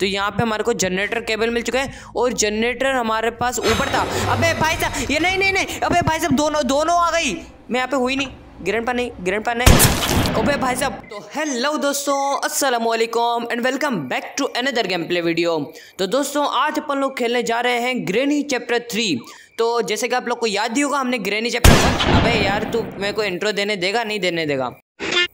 तो यहाँ पे हमारे को जनरेटर केबल मिल चुका है और जनरेटर हमारे पास ऊपर था अबे भाई साहब ये नहीं नहीं नहीं अबे भाई साहब दोनों दोनों आ गई मैं यहाँ पे हुई नहीं ग्रैंड पा नहीं ग्रैंड पा नहीं ओबे भाई साहब तो हेलो दोस्तों अस्सलाम वालेकुम and welcome back to another gameplay video तो दोस्तों आज अपन लोग खेलने जा रहे हैं ग्रेनी चैप्टर थ्री तो जैसे कि आप लोग को याद ही होगा हमने ग्रेनी चैप्टर अभी यार तू मेरे को इंट्रो देने देगा नहीं देने देगा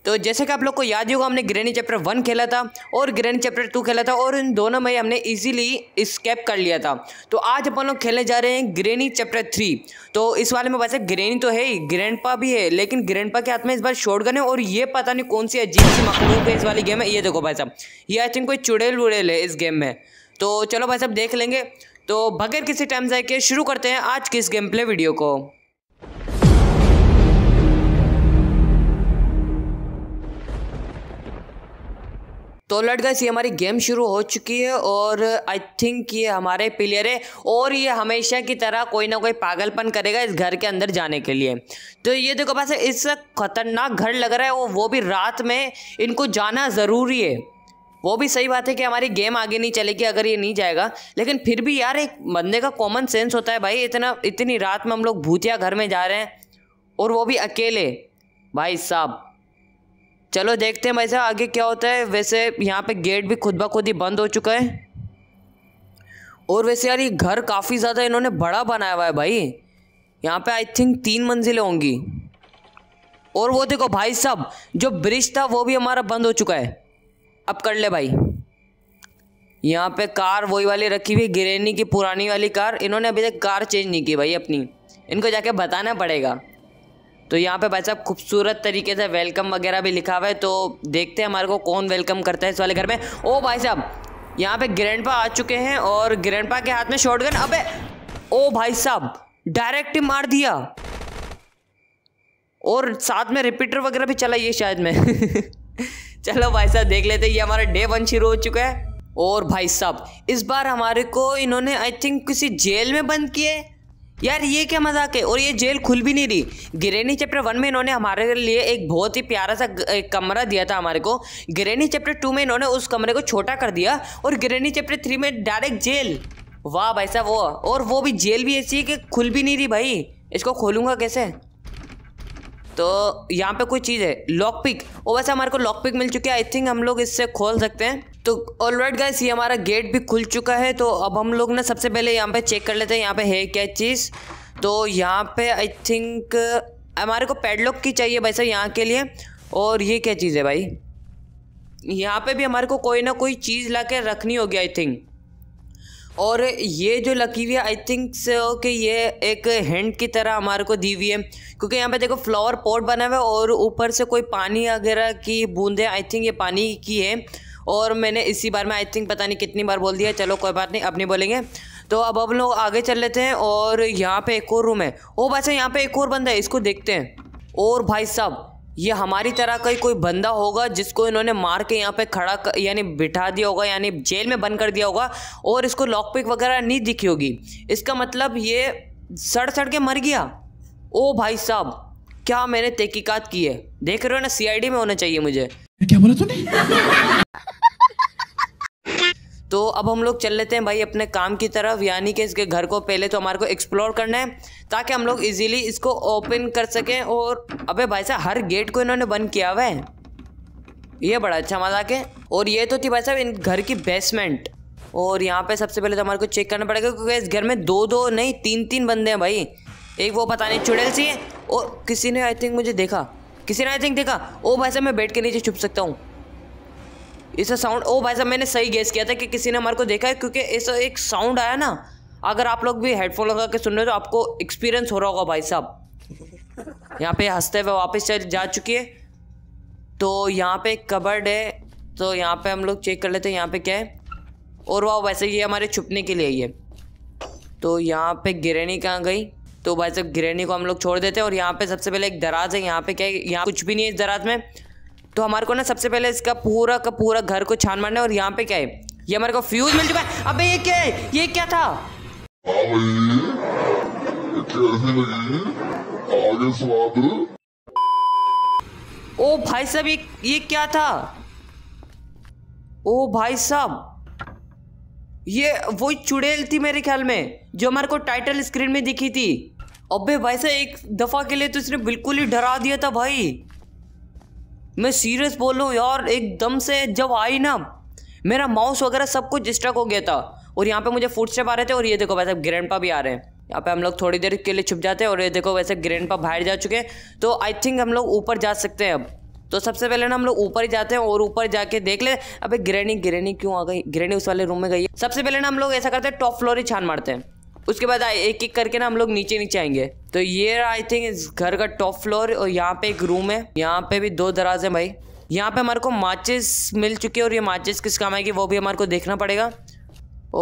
तो जैसे कि आप लोग को याद ही होगा हमने ग्रेनी चैप्टर वन खेला था और ग्रेनी चैप्टर टू खेला था और इन दोनों में हमने इजीली स्केप कर लिया था तो आज अपन लोग खेलने जा रहे हैं ग्रेनी चैप्टर थ्री तो इस वाले में वैसे ग्रेनी तो है ही ग्रैंडपा भी है लेकिन ग्रैंडपा के हाथ में इस बार शॉर्ट गन है और ये पता नहीं कौन सी अजीब सी मखलूक है इस वाली गेम में ये देखो भाई साहब ये आई थिंक कोई चुड़ैल वुड़ैल है इस गेम में तो चलो भाई साहब देख लेंगे तो बगैर किसी टाइम जाए के शुरू करते हैं आज किस इस गेम प्ले वीडियो को तो लट गई हमारी गेम शुरू हो चुकी है और आई थिंक ये हमारे प्लेयर है और ये हमेशा की तरह कोई ना कोई पागलपन करेगा इस घर के अंदर जाने के लिए तो ये देखो बस इस खतरनाक घर लग रहा है वो वो भी रात में इनको जाना ज़रूरी है वो भी सही बात है कि हमारी गेम आगे नहीं चलेगी अगर ये नहीं जाएगा लेकिन फिर भी यार एक बंदे का कॉमन सेंस होता है भाई इतना इतनी रात में हम लोग भूतिया घर में जा रहे हैं और वो भी अकेले भाई साहब चलो देखते हैं भाई साहब आगे क्या होता है वैसे यहाँ पे गेट भी खुद ब खुद ही बंद हो चुका है और वैसे यार ये घर काफ़ी ज़्यादा इन्होंने बड़ा बनाया हुआ है भाई यहाँ पे आई थिंक तीन मंजिलें होंगी और वो देखो भाई साहब जो ब्रिज था वो भी हमारा बंद हो चुका है अब कर ले भाई यहाँ पे कार वही वाली रखी हुई गिरेनी की पुरानी वाली कार इन्होंने अभी तक कार चेंज नहीं की भाई अपनी इनको जाके बताना पड़ेगा तो यहाँ पे भाई साहब खूबसूरत तरीके से वेलकम वगैरह भी लिखा हुआ है तो देखते हैं हमारे को कौन वेलकम करता है इस वाले घर में ओ भाई साहब यहाँ पे ग्रैंड आ चुके हैं और ग्रैंड के हाथ में शॉर्ट अबे ओ भाई साहब डायरेक्ट ही मार दिया और साथ में रिपीटर वगैरह भी चला ये शायद में चलो भाई साहब देख लेते ये हमारा डे वन शुरू हो चुका है और भाई साहब इस बार हमारे को इन्होंने आई थिंक किसी जेल में बंद किए यार ये क्या मजाक है और ये जेल खुल भी नहीं रही गिरेनी चैप्टर वन में इन्होंने हमारे लिए एक बहुत ही प्यारा सा एक कमरा दिया था हमारे को गिरेनी चैप्टर टू में इन्होंने उस कमरे को छोटा कर दिया और गिरेनी चैप्टर थ्री में डायरेक्ट जेल वाह भाई साहब वो और वो भी जेल भी ऐसी है कि खुल भी नहीं रही भाई इसको खोलूँगा कैसे तो यहाँ पे कोई चीज़ है लॉकपिक वो और वैसे हमारे को लॉकपिक मिल चुकी है आई थिंक हम लोग इससे खोल सकते हैं तो ऑल राइट गाइस ये हमारा गेट भी खुल चुका है तो अब हम लोग ना सबसे पहले यहाँ पे चेक कर लेते हैं यहाँ पे है क्या चीज़ तो यहाँ पे आई थिंक हमारे को पेडलॉक की चाहिए भाई साहब यहाँ के लिए और ये क्या चीज़ है भाई यहाँ पे भी हमारे को कोई ना कोई चीज़ ला के रखनी होगी आई थिंक और ये जो लकी हुई है आई थिंक कि ये एक हैंड की तरह हमारे को दी हुई है क्योंकि यहाँ पे देखो फ्लावर पॉट बना हुआ है और ऊपर से कोई पानी वगैरह की बूंदें आई थिंक ये पानी की है और मैंने इसी बार में आई थिंक पता नहीं कितनी बार बोल दिया चलो कोई बात नहीं अब नहीं बोलेंगे तो अब हम लोग आगे चल लेते हैं और यहाँ पे एक और रूम है ओ बादशाह यहाँ पे एक और बंदा है इसको देखते हैं और भाई साहब ये हमारी तरह का ही कोई बंदा होगा जिसको इन्होंने मार के यहाँ पे खड़ा यानी बिठा दिया होगा यानी जेल में बंद कर दिया होगा और इसको लॉक पिक वगैरह नहीं दिखी होगी इसका मतलब ये सड़ सड़ के मर गया ओ भाई साहब क्या मैंने तहकीकात की है देख रहे हो ना सीआईडी में होना चाहिए मुझे क्या बोला तूने तो अब हम लोग चल लेते हैं भाई अपने काम की तरफ यानी कि इसके घर को पहले तो हमारे को एक्सप्लोर करना है ताकि हम लोग इजीली इसको ओपन कर सकें और अबे भाई साहब हर गेट को इन्होंने बंद किया हुआ है ये बड़ा अच्छा मजा के और ये तो थी भाई साहब इन घर की बेसमेंट और यहाँ पे सबसे पहले तो हमारे को चेक करना पड़ेगा क्योंकि इस घर में दो दो नहीं तीन तीन बंदे हैं भाई एक वो पता नहीं चुड़ैल सी है और किसी ने आई थिंक मुझे देखा किसी ने आई थिंक देखा ओ भाई साहब मैं बैठ के नीचे छुप सकता हूँ इसे साउंड ओ भाई साहब मैंने सही गेस किया था कि किसी ने हमारे को देखा है क्योंकि ऐसा एक साउंड आया ना अगर आप लोग भी हेडफोन लगा के सुन रहे हो तो आपको एक्सपीरियंस हो रहा होगा भाई साहब यहाँ पे हंसते हुए वापस चल जा चुकी है तो यहाँ पे कबर्ड है तो यहाँ पे हम लोग चेक कर लेते हैं यहाँ पे क्या है और वाह वैसे ये हमारे छुपने के लिए ही है तो यहाँ पे गिरेनी कहाँ गई तो भाई साहब गिरेनी को हम लोग छोड़ देते हैं और यहाँ पे सबसे पहले एक दराज है यहाँ पे क्या है यहाँ कुछ भी नहीं है इस दराज में तो हमारे को ना सबसे पहले इसका पूरा का पूरा घर को छान मारना है और यहाँ पे क्या है ये हमारे को फ्यूज मिल चुका है अबे ये क्या है ये क्या था ओ भाई साहब ये ये क्या था ओ भाई साहब ये वो चुड़ैल थी मेरे ख्याल में जो हमारे को टाइटल स्क्रीन में दिखी थी अबे भाई साहब एक दफा के लिए तो इसने बिल्कुल ही डरा दिया था भाई मैं सीरियस बोल रहा हूँ यार एकदम से जब आई ना मेरा माउस वगैरह सब कुछ डिस्ट्रक हो गया था और यहाँ पे मुझे फूड स्टेप आ रहे थे और ये देखो वैसे पा भी आ रहे हैं यहाँ पे हम लोग थोड़ी देर के लिए छुप जाते हैं और ये देखो वैसे पा बाहर जा चुके हैं तो आई थिंक हम लोग ऊपर जा सकते हैं अब तो सबसे पहले ना हम लोग ऊपर ही जाते हैं और ऊपर जाके देख ले अबे ग्रैनी ग्रैनी क्यों आ गई ग्रैनी उस वाले रूम में गई सबसे पहले ना हम लोग ऐसा करते हैं टॉप फ्लोर ही छान मारते हैं उसके बाद एक एक करके ना हम लोग नीचे नीचे आएंगे तो ये आई थिंक इस घर का टॉप फ्लोर और यहाँ पे एक रूम है यहाँ पे भी दो दराज है भाई यहाँ पे हमारे को माचिस मिल चुकी है और ये माचिस किस काम आएगी वो भी हमारे को देखना पड़ेगा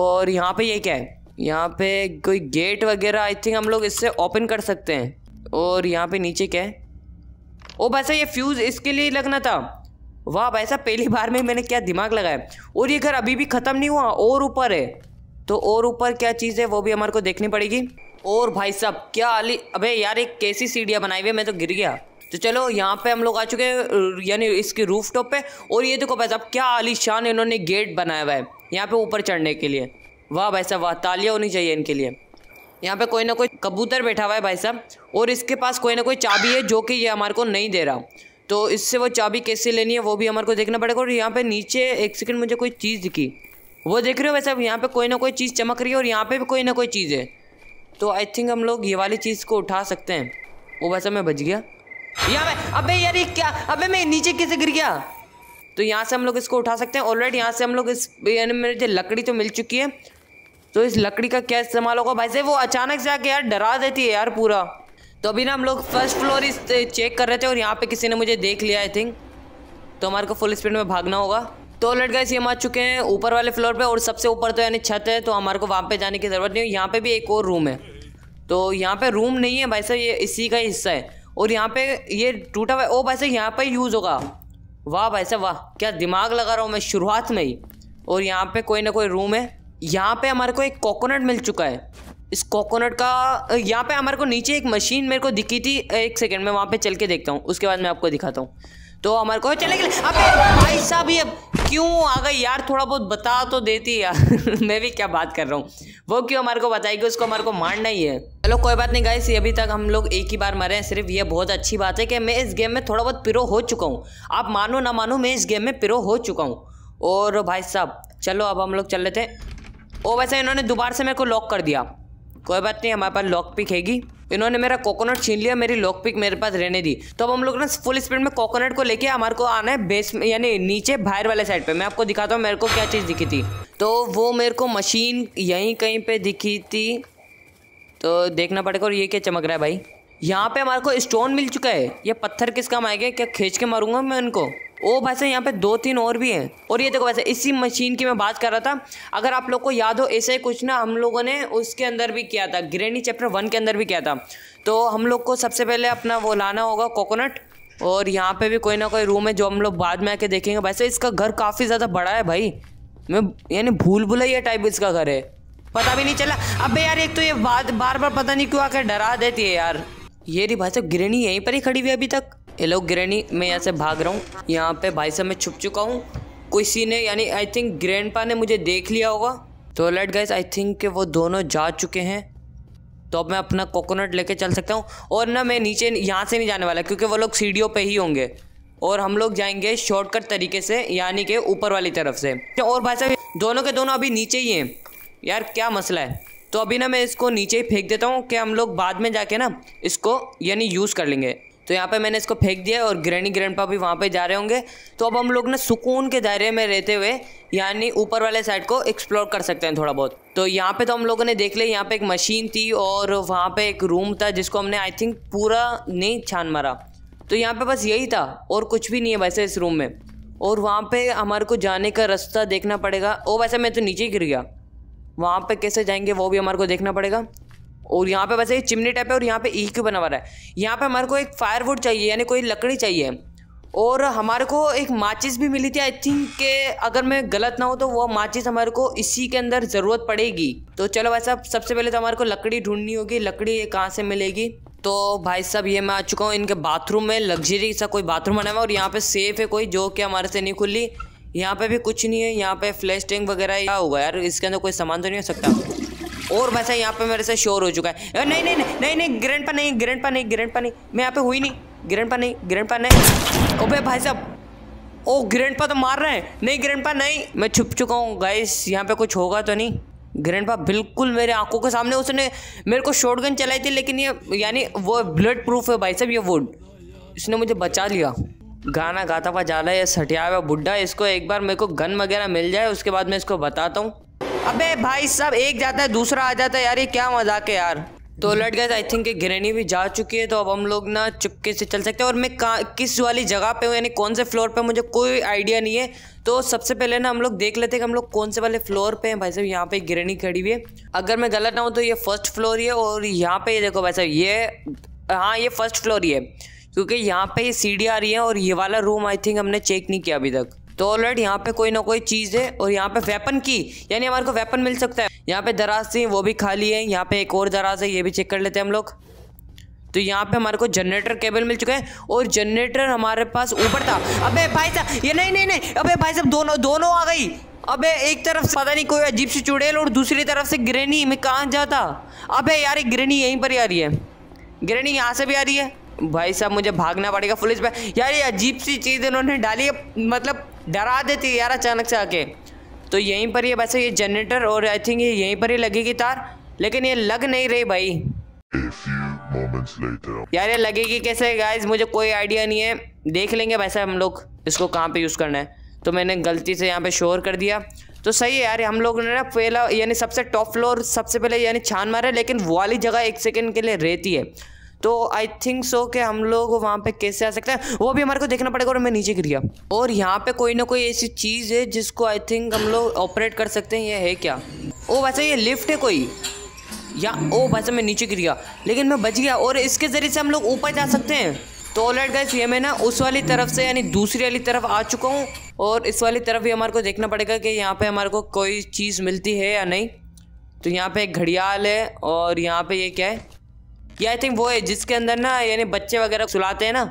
और यहाँ पे ये क्या है यहाँ पे कोई गेट वगैरह आई थिंक हम लोग इससे ओपन कर सकते हैं और यहाँ पे नीचे क्या है ओ भाई ये फ्यूज़ इसके लिए लगना था वाह भाई पहली बार में मैंने क्या दिमाग लगाया और ये घर अभी भी ख़त्म नहीं हुआ और ऊपर है तो और ऊपर क्या चीज़ है वो भी हमारे को देखनी पड़ेगी और भाई साहब क्या अली अबे यार एक कैसी सीढ़ियाँ बनाई हुई है मैं तो गिर गया तो चलो यहाँ पे हम लोग आ चुके हैं यानी इसके रूफ टॉप पे और ये देखो भाई साहब क्या आलीशान इन्होंने गेट बनाया हुआ है यहाँ पे ऊपर चढ़ने के लिए वाह भाई साहब वाह तालियाँ होनी चाहिए इनके लिए यहाँ पे कोई ना कोई कबूतर बैठा हुआ है भाई साहब और इसके पास कोई ना कोई चाबी है जो कि ये हमारे को नहीं दे रहा तो इससे वो चाबी कैसे लेनी है वो भी हमारे को देखना पड़ेगा और यहाँ पे नीचे एक सेकंड मुझे कोई चीज़ दिखी वो देख रहे हो वैसे अब यहाँ पे कोई ना कोई चीज़ चमक रही है और यहाँ पे भी कोई ना कोई चीज़ है तो आई थिंक हम लोग ये वाली चीज़ को उठा सकते हैं वो वैसा मैं बच गया यहाँ पे अबे यार ये क्या अबे मैं नीचे कैसे गिर गया तो यहाँ से हम लोग इसको उठा सकते हैं ऑलरेडी यहाँ से हम लोग इस यानी मेरे लकड़ी तो मिल चुकी है तो इस लकड़ी का क्या इस्तेमाल होगा भाई साहब वो अचानक से आके यार डरा देती है यार पूरा तो अभी ना हम लोग फर्स्ट फ्लोर इस चेक कर रहे थे और यहाँ पर किसी ने मुझे देख लिया आई थिंक तो हमारे को फुल स्पीड में भागना होगा तो लट गए हम आ चुके हैं ऊपर वाले फ्लोर पे और सबसे ऊपर तो यानी छत है तो हमारे को वहाँ पे जाने की ज़रूरत नहीं है यहाँ पे भी एक और रूम है तो यहाँ पे रूम नहीं है भाई साहब ये इसी का हिस्सा है और यहाँ पे ये टूटा हुआ ओ भाई साहब यहाँ पे यूज़ होगा वाह भाई साहब वाह क्या दिमाग लगा रहा हूँ मैं शुरुआत में ही और यहाँ पे कोई ना कोई रूम है यहाँ पे हमारे को एक कोकोनट मिल चुका है इस कोकोनट का यहाँ पे हमारे को नीचे एक मशीन मेरे को दिखी थी एक सेकेंड में वहाँ पे चल के देखता हूँ उसके बाद मैं आपको दिखाता हूँ तो अमर को चले गए अबे भाई साहब ये क्यों आ गई यार थोड़ा बहुत बता तो देती यार मैं भी क्या बात कर रहा हूँ वो क्यों हमारे को बताएगी उसको हमारे को मारना ही है चलो कोई बात नहीं गाइस अभी तक हम लोग एक ही बार मरे हैं सिर्फ ये बहुत अच्छी बात है कि मैं इस गेम में थोड़ा बहुत पिरो हो चुका हूँ आप मानो ना मानो मैं इस गेम में पिरो हो चुका हूँ और भाई साहब चलो अब हम लोग चल लेते थे ओ वैसे इन्होंने दोबारा से मेरे को लॉक कर दिया कोई बात नहीं हमारे पास लॉक पिक हैगी इन्होंने मेरा कोकोनट छीन लिया मेरी लॉक पिक मेरे पास रहने दी तो अब हम लोग ना फुल स्पीड में कोकोनट को लेके हमारे को आना है बेस यानी नीचे बाहर वाले साइड पे मैं आपको दिखाता हूँ मेरे को क्या चीज़ दिखी थी तो वो मेरे को मशीन यहीं कहीं पे दिखी थी तो देखना पड़ेगा और ये क्या चमक रहा है भाई यहाँ पे हमारे को स्टोन मिल चुका है ये पत्थर किस काम आएगा क्या खींच के मारूंगा मैं उनको ओ भाई साहब यहाँ पे दो तीन और भी हैं और ये देखो वैसे इसी मशीन की मैं बात कर रहा था अगर आप लोग को याद हो ऐसे कुछ ना हम लोगों ने उसके अंदर भी किया था ग्रेनी चैप्टर वन के अंदर भी किया था तो हम लोग को सबसे पहले अपना वो लाना होगा कोकोनट और यहाँ पे भी कोई ना कोई रूम है जो हम लोग बाद में आके देखेंगे वैसे इसका घर काफ़ी ज़्यादा बड़ा है भाई मैं यानी भूल भुलैया टाइप इसका घर है पता भी नहीं चला अबे यार एक तो ये बात बार बार पता नहीं क्यों आकर डरा देती है यार ये रही भाई साहब गिरनी यहीं पर ही खड़ी हुई अभी तक ये लोग गिरनी मैं यहाँ से भाग रहा हूँ यहाँ पे भाई साहब मैं छुप चुका हूँ किसी ने यानी आई थिंक ग्रैंड ने मुझे देख लिया होगा तो लेट गाइस आई थिंक वो दोनों जा चुके हैं तो अब मैं अपना कोकोनट लेके चल सकता हूँ और ना मैं नीचे यहाँ से नहीं जाने वाला क्योंकि वो लोग सीढ़ियों पे ही होंगे और हम लोग जाएंगे शॉर्टकट तरीके से यानी कि ऊपर वाली तरफ से और भाई साहब दोनों के दोनों अभी नीचे ही हैं यार क्या मसला है तो अभी ना मैं इसको नीचे ही फेंक देता हूँ कि हम लोग बाद में जाके ना इसको यानी यूज़ कर लेंगे तो यहाँ पे मैंने इसको फेंक दिया और ग्रैनी ग्रैंडपा भी वहाँ पे जा रहे होंगे तो अब हम लोग ना सुकून के दायरे में रहते हुए यानी ऊपर वाले साइड को एक्सप्लोर कर सकते हैं थोड़ा बहुत तो यहाँ पे तो हम लोगों ने देख लिया यहाँ पे एक मशीन थी और वहाँ पे एक रूम था जिसको हमने आई थिंक पूरा नहीं छान मारा तो यहाँ पे बस यही था और कुछ भी नहीं है वैसे इस रूम में और वहाँ पे हमारे को जाने का रास्ता देखना पड़ेगा ओ वैसे मैं तो नीचे ही गिर गया वहाँ पे कैसे जाएंगे वो भी हमारे को देखना पड़ेगा और यहाँ पे वैसे ये चिमनी टाइप है और यहाँ पे ई क्यू बना हुआ है यहाँ पे हमारे को एक फायरवुड चाहिए यानी कोई लकड़ी चाहिए और हमारे को एक माचिस भी मिली थी आई थिंक के अगर मैं गलत ना हो तो वो माचिस हमारे को इसी के अंदर ज़रूरत पड़ेगी तो चलो भाई साहब सबसे पहले तो हमारे को लकड़ी ढूंढनी होगी लकड़ी कहाँ से मिलेगी तो भाई साहब ये मैं आ चुका हूँ इनके बाथरूम में लग्जरी सा कोई बाथरूम बना हुआ और यहाँ पे सेफ है कोई जो कि हमारे से नहीं खुली यहाँ पे भी कुछ नहीं है यहाँ पे फ्लैश टैंक वगैरह क्या होगा यार इसके अंदर कोई सामान तो नहीं हो सकता और वैसे यहाँ पे मेरे से शोर हो चुका है नहीं नहीं नहीं नहीं नहीं ग्रेंड पर नहीं ग्रेंड पर नहीं ग्रेंड पर नहीं मैं यहाँ पे हुई नहीं ग्रेंड पर नहीं ग्रेंड पर नहीं ओबे भाई साहब ओ पर तो मार रहे हैं नहीं ग्रेंड पर नहीं मैं छुप चुका हूँ गाइस यहाँ पे कुछ होगा तो नहीं ग्रैंड बिल्कुल मेरे आंखों के सामने उसने मेरे को शॉटगन चलाई थी लेकिन ये यानी वो ब्लड प्रूफ है भाई साहब ये वुड इसने मुझे बचा लिया गाना गाता हुआ जा रहा है सटिया हुआ बुढ़ा इसको एक बार मेरे को गन वगैरह मिल जाए उसके बाद मैं इसको बताता हूँ अबे भाई साहब एक जाता है दूसरा आ जाता है यार ये क्या मजाक है यार तो लट गए आई थिंक ग्रेनी भी जा चुकी है तो अब हम लोग ना चुपके से चल सकते हैं और मैं किस वाली जगह पे हूँ यानी कौन से फ्लोर पे मुझे कोई आइडिया नहीं है तो सबसे पहले ना हम लोग देख लेते हैं कि हम लोग कौन से वाले फ्लोर पे हैं भाई साहब यहाँ पे ग्रेनी खड़ी हुई है अगर मैं गलत ना हूँ तो ये फर्स्ट फ्लोर ही है और यहाँ पे देखो भाई साहब ये हाँ ये फर्स्ट फ्लोर ही है क्योंकि यहाँ पे ये सीढ़ी आ रही है और ये वाला रूम आई थिंक हमने चेक नहीं किया अभी तक तो ऑलरेडी यहाँ पे कोई ना कोई चीज़ है और यहाँ पे वेपन की यानी हमारे को वेपन मिल सकता है यहाँ पे दराज थी वो भी खाली है यहाँ पे एक और दराज है ये भी चेक कर लेते हैं हम लोग तो यहाँ पे हमारे को जनरेटर केबल मिल चुका है और जनरेटर हमारे पास ऊपर था अबे भाई साहब ये नहीं नहीं नहीं अबे भाई साहब दोनों दोनों आ गई अबे एक तरफ से पता नहीं कोई अजीब से चुड़ैल और दूसरी तरफ से ग्रेनी मैं कहाँ जाता अबे यार ग्रेनी यहीं पर ही आ रही है ग्रेनी यहाँ से भी आ रही है भाई साहब मुझे भागना पड़ेगा पुलिस पे यार ये अजीब सी चीज़ इन्होंने डाली है मतलब डरा देती है यार अचानक से आके तो यहीं पर ये वैसे ये जनरेटर और आई थिंक ये यहीं पर ही लगेगी तार लेकिन ये लग नहीं रही भाई यार ये लगेगी कैसे गाइज मुझे कोई आइडिया नहीं है देख लेंगे वैसे हम लोग इसको कहाँ पे यूज़ करना है तो मैंने गलती से यहाँ पे शोर कर दिया तो सही है यार हम लोग ने ना पहला यानी सबसे टॉप फ्लोर सबसे पहले यानी छान मारा लेकिन वाली जगह एक सेकंड के लिए रहती है तो आई थिंक सो कि हम लोग वहाँ पे कैसे आ सकते हैं वो भी हमारे को देखना पड़ेगा और मैं नीचे गिर गया और यहाँ पे कोई ना कोई ऐसी चीज़ है जिसको आई थिंक हम लोग ऑपरेट कर सकते हैं ये है क्या ओ वैसे ये लिफ्ट है कोई या ओ वैसे मैं नीचे गिर गया लेकिन मैं बच गया और इसके ज़रिए से हम लोग ऊपर जा सकते हैं तो ऑलरेड गाइस ये मैं ना उस वाली तरफ से यानी दूसरी वाली तरफ आ चुका हूँ और इस वाली तरफ भी हमारे को देखना पड़ेगा कि यहाँ पे हमारे को कोई चीज़ मिलती है या नहीं तो यहाँ पे एक घड़ियाल है और यहाँ पे ये क्या है ये आई थिंक वो है जिसके अंदर ना यानी बच्चे वगैरह सुलाते हैं ना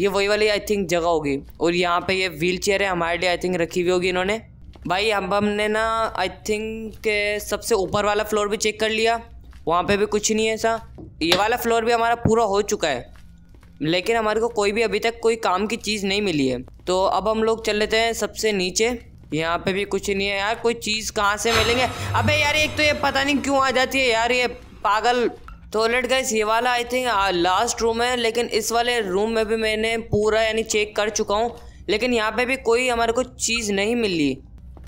ये वही वाली आई थिंक जगह होगी और यहाँ पे ये व्हील चेयर है हमारे लिए आई थिंक रखी हुई होगी इन्होंने भाई हम हमने ना आई थिंक सबसे ऊपर वाला फ्लोर भी चेक कर लिया वहाँ पे भी कुछ नहीं है ऐसा ये वाला फ्लोर भी हमारा पूरा हो चुका है लेकिन हमारे को कोई भी अभी तक कोई काम की चीज़ नहीं मिली है तो अब हम लोग चल लेते हैं सबसे नीचे यहाँ पे भी कुछ नहीं है यार कोई चीज़ कहाँ से मिलेंगे अबे यार एक तो ये पता नहीं क्यों आ जाती है यार ये पागल तो लेट गाइस ये वाला आई थिंक लास्ट रूम है लेकिन इस वाले रूम में भी मैंने पूरा यानी चेक कर चुका हूँ लेकिन यहाँ पे भी कोई हमारे को चीज़ नहीं मिली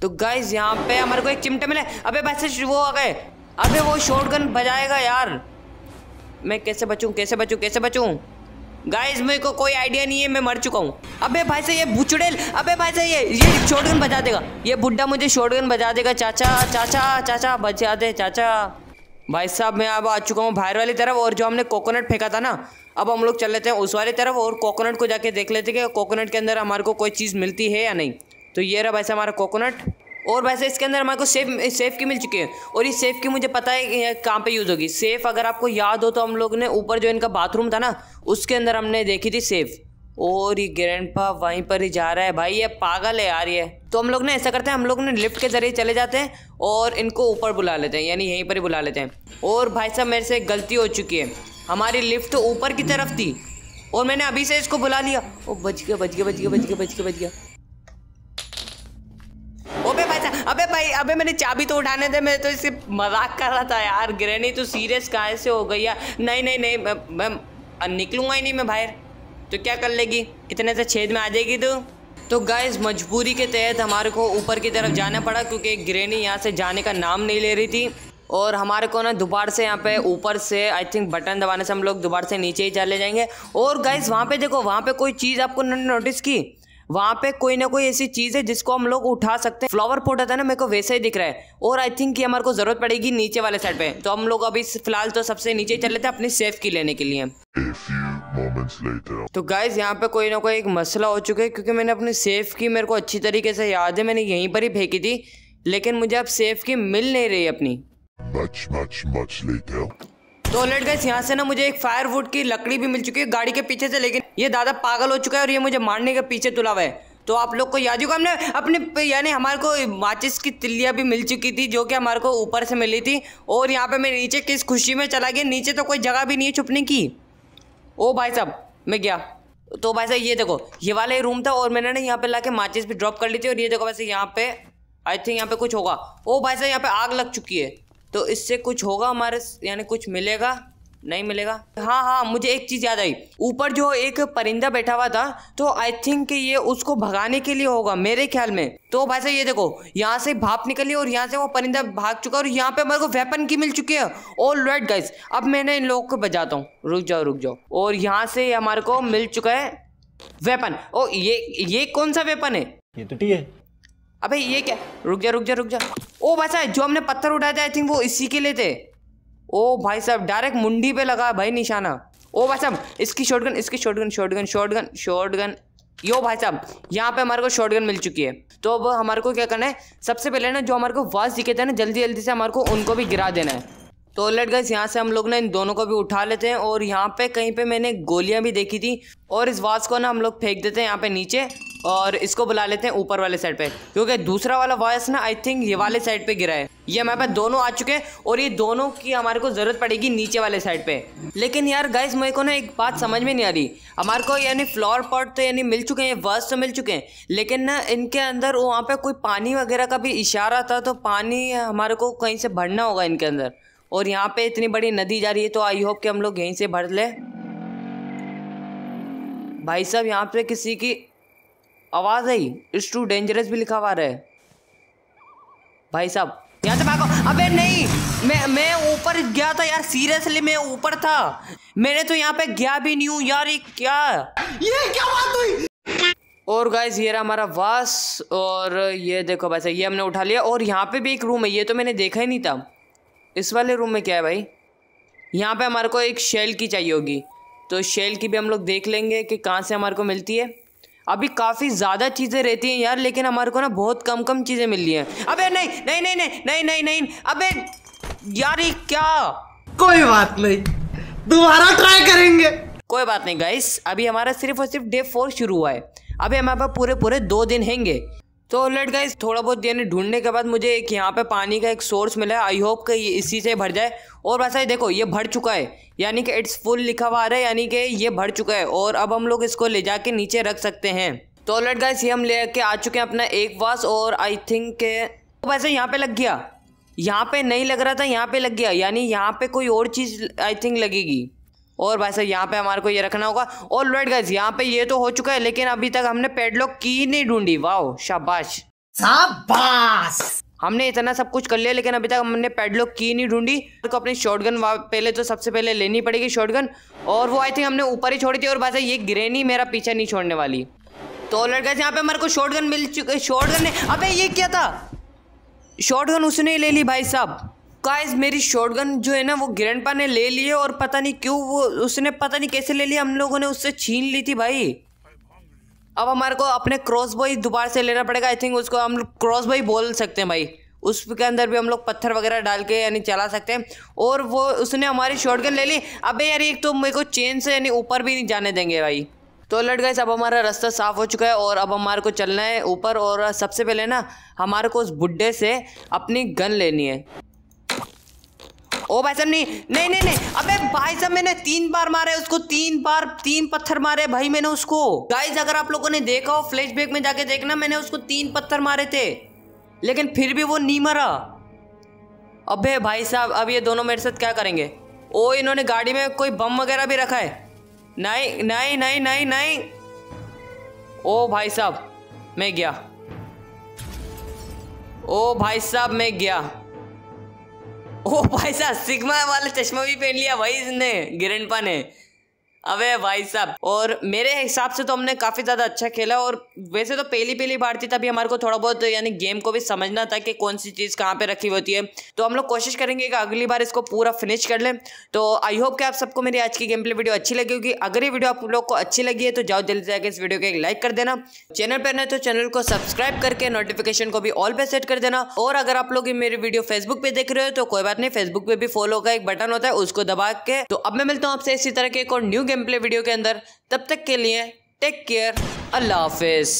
तो गाइज यहाँ पे हमारे को एक चिमटे मिले अबे वैसे वो आ गए अबे वो शॉर्ट गन बजाएगा यार मैं कैसे बचूँ कैसे बचूँ कैसे बचूँ गाइज मेरे को कोई आइडिया नहीं है मैं मर चुका हूँ अबे भाई से ये बुचड़ेल अबे भाई से ये ये शॉटगन बजा देगा ये बुढ़ा मुझे शॉटगन बजा देगा चाचा चाचा चाचा बजा दे चाचा भाई साहब मैं अब आ चुका हूँ बाहर वाली तरफ और जो हमने कोकोनट फेंका था ना अब हम लोग चल लेते हैं उस वाली तरफ और कोकोनट को जाके देख लेते हैं कि कोकोनट के अंदर हमारे को कोई चीज़ मिलती है या नहीं तो ये रहा वैसे हमारा कोकोनट और साहब इसके अंदर हमारे को सेफ सेफ की मिल चुकी है और ये सेफ की मुझे पता है कहाँ पर यूज़ होगी सेफ अगर आपको याद हो तो हम लोग ने ऊपर जो इनका बाथरूम था ना उसके अंदर हमने देखी थी सेफ़ और ये ग्रैंडपा वहीं पर ही जा रहा है भाई ये पागल है यार ये तो हम लोग ना ऐसा करते हैं हम लोग ना लिफ्ट के ज़रिए चले जाते हैं और इनको ऊपर बुला लेते हैं यानी यहीं पर ही बुला लेते हैं और भाई साहब मेरे से गलती हो चुकी है हमारी लिफ्ट तो ऊपर की तरफ थी और मैंने अभी से इसको बुला लिया ओ बच गया बच गया बच गया बच गया बच गया बच गया ओबे भाई साहब अबे भाई अबे मैंने चाबी तो उठाने थे मैं तो इससे मजाक कर रहा था यार ग्रहणी तो सीरियस कहाँ से हो गई यार नहीं नहीं नहीं मैं मैं निकलूंगा ही नहीं मैं बाहर तो क्या कर लेगी इतने से छेद में आ जाएगी तो तो गाइस मजबूरी के तहत हमारे को ऊपर की तरफ जाना पड़ा क्योंकि ग्रेनी यहाँ से जाने का नाम नहीं ले रही थी और हमारे को ना दोबारा से यहाँ पे ऊपर से आई थिंक बटन दबाने से हम लोग दोबारा से नीचे ही चले जाएंगे और गाइज वहाँ पे देखो वहाँ पे कोई चीज़ आपको नोटिस की वहाँ पे कोई ना कोई ऐसी चीज़ है जिसको हम लोग उठा सकते हैं फ्लावर पोट होता है ना मेरे को वैसे ही दिख रहा है और आई थिंक कि हमारे को ज़रूरत पड़ेगी नीचे वाले साइड पर तो हम लोग अभी फिलहाल तो सबसे नीचे चल लेते थे अपनी सेफ की लेने के लिए moments later. तो गाइज यहाँ पे कोई ना कोई एक मसला हो चुका है क्योंकि मैंने अपनी सेफ की मेरे को अच्छी तरीके से याद है मैंने यहीं पर ही फेंकी थी लेकिन मुझे अब सेफ की मिल नहीं रही अपनी much, much, much later. तो लेट गाइस यहाँ से ना मुझे एक फायरवुड की लकड़ी भी मिल चुकी है गाड़ी के पीछे से लेकिन ये दादा पागल हो चुका है और ये मुझे मारने के पीछे तुला हुआ है तो आप लोग को याद होगा हमने अपने यानी हमारे को माचिस की तिल्लियाँ भी मिल चुकी थी जो कि हमारे को ऊपर से मिली थी और यहाँ पे मैं नीचे किस खुशी में चला गया नीचे तो कोई जगह भी नहीं है छुपने की ओ भाई साहब मैं गया तो भाई साहब ये देखो ये वाला ही रूम था और मैंने ना यहाँ पे लाके माचिस भी ड्रॉप कर ली थी और ये देखो वैसे यहाँ पे आई थिंक यहाँ पे कुछ होगा ओ भाई साहब यहाँ पे आग लग चुकी है तो इससे कुछ होगा हमारे यानी कुछ मिलेगा नहीं मिलेगा हाँ हाँ मुझे एक चीज़ याद आई ऊपर जो एक परिंदा बैठा हुआ था तो आई थिंक ये उसको भगाने के लिए होगा मेरे ख्याल में तो भाई साहब ये देखो यहाँ से भाप निकली और यहाँ से वो परिंदा भाग चुका और यहाँ पे मेरे को वेपन की मिल चुकी है ऑल राइट गाइस अब मैं इन लोगों को बजाता हूँ रुक जाओ रुक जाओ और यहाँ से हमारे को मिल चुका है वेपन ओ ये ये कौन सा वेपन है ये तो ठीक है अबे ये क्या रुक जा रुक जा रुक जा ओ भाई साहब जो हमने पत्थर उठाया था आई थिंक वो इसी के लिए थे ओ भाई साहब डायरेक्ट मुंडी पे लगा है भाई निशाना ओ भाई साहब इसकी शॉटगन इसकी shotgun shotgun shotgun shotgun yo भाई साहब यहाँ पे हमारे को शॉटगन मिल चुकी है तो अब हमारे को क्या करना है सबसे पहले ना जो हमारे को वास दिखे थे ना जल्दी जल्दी से हमारे को उनको भी गिरा देना है तो लेट गए यहाँ से हम लोग ना इन दोनों को भी उठा लेते हैं और यहाँ पे कहीं पे मैंने गोलियाँ भी देखी थी और इस वाज को ना हम लोग फेंक देते हैं यहाँ पे नीचे और इसको बुला लेते हैं ऊपर वाले साइड पे क्योंकि दूसरा वाला वॉयस ना आई थिंक ये वाले साइड पे गिरा है ये हमारे पास दोनों आ चुके हैं और ये दोनों की हमारे को ज़रूरत पड़ेगी नीचे वाले साइड पे लेकिन यार गाइस मेरे को ना एक बात समझ में नहीं आ रही हमारे को यानी फ्लोर पॉट तो यानी मिल चुके हैं वर्स तो मिल चुके हैं लेकिन ना इनके अंदर वहाँ पर कोई पानी वगैरह का भी इशारा था तो पानी हमारे को कहीं से भरना होगा इनके अंदर और यहाँ पे इतनी बड़ी नदी जा रही है तो आई होप कि हम लोग यहीं से भर ले भाई साहब यहाँ पे किसी की आवाज़ आई इट्स टू डेंजरस भी लिखा हुआ है भाई साहब यहाँ से भागो अबे नहीं मैं मैं ऊपर गया था यार सीरियसली मैं ऊपर था मैंने तो यहाँ पे गया भी नहीं हूँ यार ये क्या ये क्या बात हुई और गाइज ये रहा हमारा वास और ये देखो साहब ये हमने उठा लिया और यहाँ पे भी एक रूम है ये तो मैंने देखा ही नहीं था इस वाले रूम में क्या है भाई यहाँ पे हमारे को एक शेल की चाहिए होगी तो शेल की भी हम लोग देख लेंगे कि कहाँ से हमारे को मिलती है अभी काफ़ी ज़्यादा चीज़ें रहती हैं यार लेकिन हमारे को ना बहुत कम कम चीज़ें मिल रही हैं अबे नहीं नहीं नहीं नहीं नहीं नहीं नहीं अबे यार ये क्या कोई बात नहीं दोबारा ट्राई करेंगे कोई बात नहीं गाइस अभी हमारा सिर्फ और सिर्फ डे फोर शुरू हुआ है अभी हमारे पास पूरे पूरे दो दिन हैंगे तो ऑलरेड गाइस थोड़ा बहुत यानी ढूंढने के बाद मुझे एक यहाँ पे पानी का एक सोर्स मिला है आई होप कि इसी से भर जाए और वैसा ही देखो ये भर चुका है यानी कि इट्स फुल लिखा हुआ आ रहा है यानी कि ये भर चुका है और अब हम लोग इसको ले जाके नीचे रख सकते हैं तो ऑलरेड गाइस ये हम ले के आ चुके हैं अपना एक वास और आई थिंक के तो वैसे यहाँ पे लग गया यहाँ पे नहीं लग रहा था यहाँ पे लग गया यानी यहाँ पे कोई और चीज़ आई थिंक लगेगी और भाई साहब यहाँ पे हमारे को ये रखना होगा और लोट गाइज यहाँ पे ये तो हो चुका है लेकिन अभी तक हमने पेडलॉक की नहीं ढूंढी वाह शाबाश शाबाश हमने इतना सब कुछ कर लिया लेकिन अभी तक हमने पेडलॉक की नहीं ढूंढी को अपनी गन पहले तो सबसे पहले लेनी पड़ेगी गन और वो आई थिंक हमने ऊपर ही छोड़ी थी और भाई ये ग्रेनी मेरा पीछा नहीं छोड़ने वाली तो लोट गज यहाँ पे हमारे को गन मिल चुके शॉर्ट ने अबे ये क्या था गन उसने ही ले ली भाई साहब गाइस मेरी शॉटगन जो है ना वो ग्रैंडपा ने ले है और पता नहीं क्यों वो उसने पता नहीं कैसे ले लिया हम लोगों ने उससे छीन ली थी भाई अब हमारे को अपने क्रॉस बॉय दोबारा से लेना पड़ेगा आई थिंक उसको हम लोग क्रॉस बॉय बोल सकते हैं भाई उसके अंदर भी हम लोग पत्थर वगैरह डाल के यानी चला सकते हैं और वो उसने हमारी शॉटगन ले ली अबे यार एक तो मेरे को चेन से यानी ऊपर भी नहीं जाने देंगे भाई तो लट गए अब हमारा रास्ता साफ हो चुका है और अब हमारे को चलना है ऊपर और सबसे पहले ना हमारे को उस बुढ़े से अपनी गन लेनी है ओ भाई साहब नहीं नहीं नहीं नहीं अबे भाई साहब मैंने तीन बार मारे उसको तीन बार तीन पत्थर मारे भाई मैंने उसको गाइज अगर आप लोगों ने देखा हो फ्लैशबैक में जाके देखना मैंने उसको तीन पत्थर मारे थे लेकिन फिर भी वो नहीं मरा अबे भाई साहब अब ये दोनों मेरे साथ क्या करेंगे ओ इन्होंने गाड़ी में कोई बम वगैरह भी रखा है नहीं नहीं नहीं नहीं नहीं ओ भाई साहब मैं गया ओ भाई साहब मैं गया ओ भाई साहब सिग्मा वाला चश्मा भी पहन लिया भाई इसने गिरनपा ने अबे भाई साहब और मेरे हिसाब से तो हमने काफी ज्यादा अच्छा खेला और वैसे तो पहली पहली बार थी तभी हमारे को थोड़ा बहुत यानी गेम को भी समझना था कि कौन सी चीज कहाँ पे रखी होती है तो हम लोग कोशिश करेंगे कि अगली बार इसको पूरा फिनिश कर लें तो आई होप कि आप सबको मेरी आज की गेम प्ले वीडियो अच्छी लगी होगी अगर ये वीडियो आप लोग को अच्छी लगी है तो जाओ जल्दी जाकर इस वीडियो को एक लाइक कर देना चैनल पर नहीं तो चैनल को सब्सक्राइब करके नोटिफिकेशन को भी ऑल पे सेट कर देना और अगर आप लोग मेरी वीडियो फेसबुक पे देख रहे हो तो कोई बात नहीं फेसबुक पे भी फॉलो का एक बटन होता है उसको दबा के तो अब मैं मिलता हूँ आपसे इसी तरह के एक और न्यू गेम प्ले वीडियो के अंदर तब तक के लिए टेक केयर अल्लाह हाफिज़